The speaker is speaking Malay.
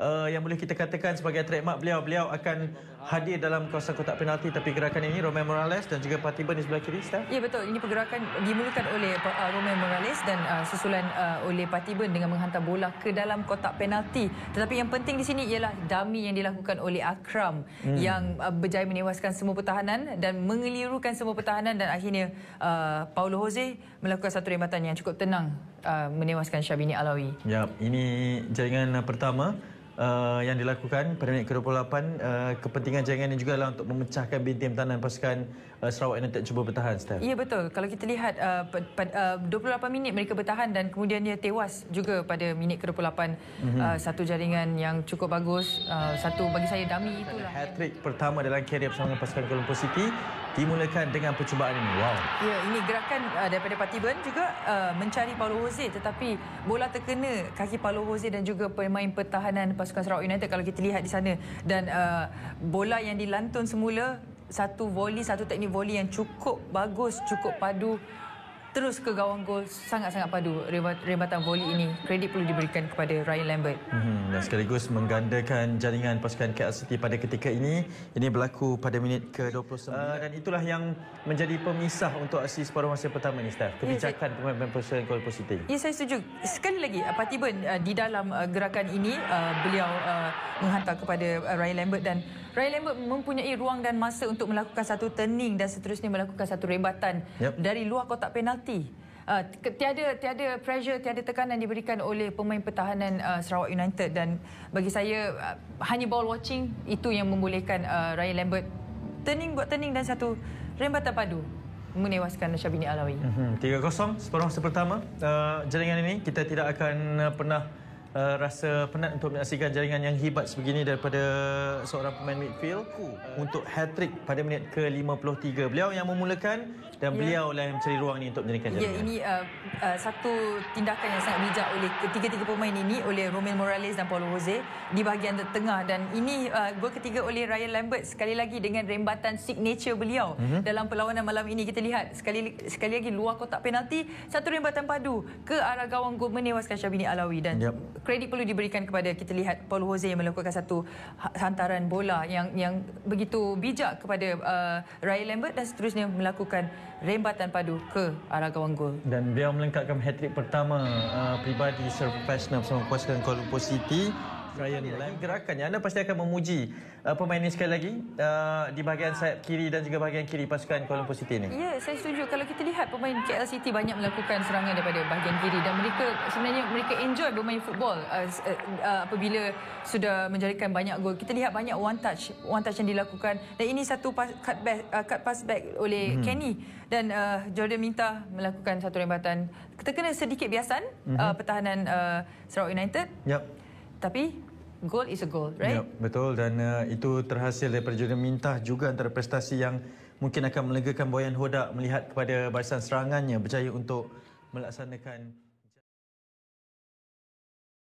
uh, yang boleh kita katakan sebagai trademark beliau beliau akan hadir dalam kawasan kotak penalti tapi gerakan ini Romain Morales dan juga Patiban di sebelah kiri Steph? Ya betul ini pergerakan dimulakan oleh uh, Romain Morales dan uh, susulan uh, oleh Patiban dengan menghantar bola ke dalam kotak penalti tetapi yang penting di sini ialah dami yang dilakukan oleh Akram hmm. yang uh, berjaya menewaskan semua pertahanan dan mengelirukan semua pertahanan dan akhirnya uh, Paulo Jose melakukan satu rematan yang cukup tenang uh, menewaskan Syabini Alawi. Ya, ini jaringan pertama uh, yang dilakukan pada minit ke-28 uh, eh, kepentingan ini juga adalah untuk memecahkan bintang pertahanan pasukan uh, Sarawak United cuba bertahan Steph. Ya betul kalau kita lihat uh, uh, 28 minit mereka bertahan dan kemudian dia tewas juga pada minit ke-28 mm -hmm. uh, satu jaringan yang cukup bagus uh, satu bagi saya dummy itulah hat-trick pertama dalam kerjaya bersama pasukan Kuala Lumpur City dimulakan dengan percubaan ini wow ya ini gerakan uh, daripada Patiban juga uh, mencari Paulo Jose tetapi bola terkena kaki Paulo Jose dan juga pemain pertahanan pasukan pasukan Sarawak United kalau kita lihat di sana dan uh, bola yang dilantun semula satu voli satu teknik voli yang cukup bagus cukup padu terus ke gawang gol sangat-sangat padu rebatan voli ini kredit perlu diberikan kepada Ryan Lambert hmm, dan sekaligus menggandakan jaringan pasukan KL City pada ketika ini ini berlaku pada minit ke-29 uh, eh, dan itulah yang menjadi pemisah untuk aksi separuh masa pertama ni Steph kebijakan yes, pemain-pemain pasukan gol positif ya yes, saya setuju sekali lagi uh, Pati uh, di dalam uh, gerakan ini uh, beliau uh, menghantar kepada uh, Ryan Lambert dan Ryan Lambert mempunyai ruang dan masa untuk melakukan satu turning dan seterusnya melakukan satu rebatan yep. dari luar kotak penalti hati. Uh, tiada tiada pressure tiada tekanan diberikan oleh pemain pertahanan uh, Sarawak United dan bagi saya uh, hanya ball watching itu yang membolehkan uh, Ryan Lambert turning buat turning dan satu rembatan padu menewaskan Syabini Alawi. Mhm 3-0 separuh pertama uh, jaringan ini kita tidak akan uh, pernah Eh, rasa penat untuk menyaksikan jaringan yang hebat sebegini daripada seorang pemain midfield uh, untuk hat-trick pada minit ke-53. Beliau yang memulakan dan yeah. beliau lah yang mencari ruang ini untuk menjadikan ya, jaringan. yeah, ini uh, uh, satu tindakan yang sangat bijak oleh ketiga-tiga pemain ini oleh Romain Morales dan Paulo Jose di bahagian tengah dan ini uh, gol ketiga oleh Ryan Lambert sekali lagi dengan rembatan signature beliau mm-hmm. dalam perlawanan malam ini kita lihat sekali sekali lagi luar kotak penalti satu rembatan padu ke arah gawang gol menewaskan Syabini Alawi dan yep kredit perlu diberikan kepada kita lihat Paul Jose yang melakukan satu ha-, hantaran bola yang yang begitu bijak kepada uh, Ryan Lambert dan seterusnya melakukan rembatan padu ke arah gawang gol. Dan beliau melengkapkan hat-trick pertama uh, pribadi Sir profesional bersama kuasa Kuala Ryan Lam. Gerakan anda pasti akan memuji uh, pemain ini sekali lagi uh, di bahagian sayap kiri dan juga bahagian kiri pasukan Kuala Lumpur City ini. Ya, yeah, saya setuju. Kalau kita lihat pemain KL City banyak melakukan serangan daripada bahagian kiri dan mereka sebenarnya mereka enjoy bermain football uh, uh, uh, apabila sudah menjadikan banyak gol. Kita lihat banyak one touch, one touch yang dilakukan dan ini satu pass, cut, back, uh, cut pass back oleh hmm. Kenny dan uh, Jordan minta melakukan satu rembatan. Kita kena sedikit biasan mm-hmm. uh, pertahanan uh, Sarawak United. Yep. Tapi goal is a goal, right? Yep, betul dan uh, itu terhasil daripada Juna Mintah juga antara prestasi yang mungkin akan melegakan Boyan Hodak melihat kepada barisan serangannya berjaya untuk melaksanakan